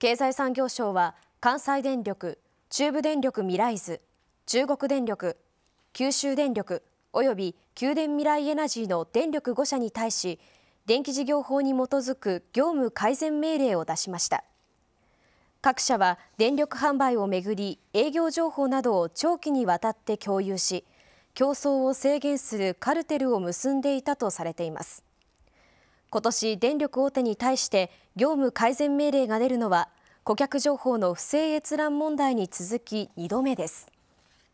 経済産業省は関西電力、中部電力未来図、中国電力、九州電力及び九電未来エナジーの電力5社に対し、電気事業法に基づく業務改善命令を出しました。各社は電力販売をめぐり営業情報などを長期にわたって共有し競争を制限するカルテルを結んでいたとされています今年、電力大手に対して業務改善命令が出るのは顧客情報の不正閲覧問題に続き2度目です。